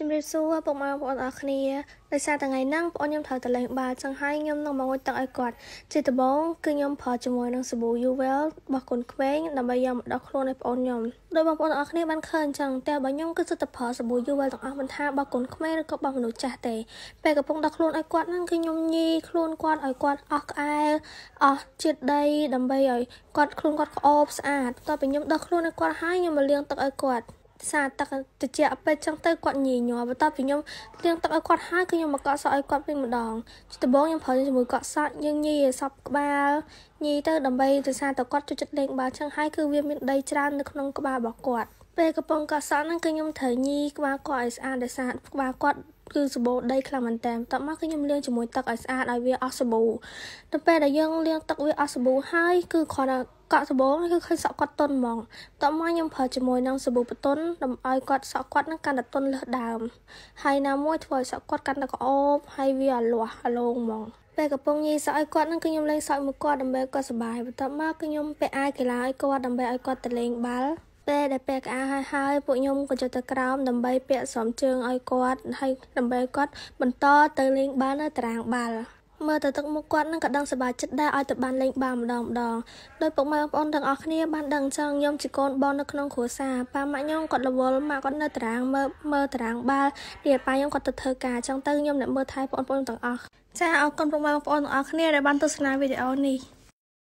ជំរាបសួរពុកម៉ែបងប្អូនអរគ្នាដោយសារថ្ងៃហ្នឹងបងខ្ញុំត្រូវទៅលេងបាល់ចឹងហើយខ្ញុំនឹងមកងូតទឹកឲ្យគាត់ជាដំបូងគឺខ្ញុំប្រើជាមួយនឹងសាប៊ូ Yuvel របស់កូនក្មេងដើម្បីយកមកដោះខ្លួនឲ្យបងខ្ញុំដោយបងប្អូនអរគ្នាបានឃើញចឹងតែបើខ្ញុំគឺសិតតែប្រើសាប៊ូ Yuvel ទាំងអស់មិនថារបស់កូនក្មេងឬក៏របស់មនុស្សចាស់ទេពេលកំពុងដោះខ្លួនឲ្យគាត់ហ្នឹងគឺខ្ញុំញីខ្លួនគាត់ឲ្យគាត់អស់ក្អែលអស់ជាតិដីដើម្បីឲ្យគាត់ខ្លួនគាត់ក្អោបស្អាតបន្ទាប់ពីខ្ញុំដោះខ្លួនឲ្យគាត់ហើយខ្ញុំមកលាងទឹកឲ្យគាត់សារទឹកត្រជាក់ពេកចឹងទៅគាត់ញីញ័របន្ទាប់ពីខ្ញុំលាងទឹកឲ្យគាត់ហើយគឺខ្ញុំមកកក់សក់ឲ្យគាត់វិញម្ដងជាដំបូងខ្ញុំប្រើជាមួយកក់សក់យើងញីឲ្យសពក្បាលញីទៅដើម្បីទៅសារទៅគាត់ចូលចិត្តលេងបាល់ចឹងហើយគឺវាមានដីច្រើននៅក្នុងក្បាលរបស់គាត់ពេលកំពុងកក់សក់ហ្នឹងគឺខ្ញុំត្រូវញីក្បាលគាត់ឲ្យស្អាតដោយសារក្បាលគាត់គឺសាប៊ូដីខ្លាំងមែនតើបន្ទាប់មកគឺខ្ញុំលាងជាមួយទឹកឲ្យស្អាតឲ្យវាអស់សាប៊ូដល់ពេលដែលយើងលាងទឹកវាអស់សាប៊ូហើយគឺគ្រាន់តែកក់ដំបងគឺឃើញសក់គាត់តុនហ្មងបន្ទាប់មកខ្ញុំប្រើជាមួយនឹងសាប៊ូបតុនដើម្បីឲ្យគាត់សក់គាត់នឹងកាន់តែតុនលើសដើមហើយណាមួយធ្វើឲ្យសក់គាត់កាន់តែក្អូបហើយវាអលាស់អលងហ្មងពេលកំពុងញីសក់ឲ្យគាត់នឹងគឺខ្ញុំលេងសក់មួយគាត់ដើម្បីគាត់សុបាយបន្ទាប់មកគឺខ្ញុំពាក់អាវកីឡាឲ្យគាត់ដើម្បីឲ្យគាត់ទៅលេងបាល់ពេលដែលពាក់អាវហើយហើយពួកខ្ញុំក៏ចូលទៅក្រោមដើម្បីពាក់ស្រោមជើងឲ្យគាត់ហើយដើម្បីគាត់បន្តទៅលេងបាល់នៅតារាងបាល់មើលទៅទឹកមុខគាត់នឹងក៏ដឹងសប្បាយចិត្តដែរឲ្យទៅបានលេងបាល់ម្ដងម្ដងដោយពុកម៉ែបងប្អូនទាំងអស់គ្នាបានដឹងចឹងខ្ញុំជាកូនបងនៅក្នុងគ្រួសារប៉ាម៉ាក់ខ្ញុំគាត់រវល់ម៉ាក់គាត់នៅតារាងមើលមើលតារាងបាល់នេះប៉ាខ្ញុំគាត់ទៅធ្វើការចឹងទៅខ្ញុំអ្នកមើលថែបងប្អូនទាំងអស់ចាអរគុណពុកម៉ែបងប្អូនទាំងអស់គ្នាដែលបានទស្សនាវីដេអូនេះ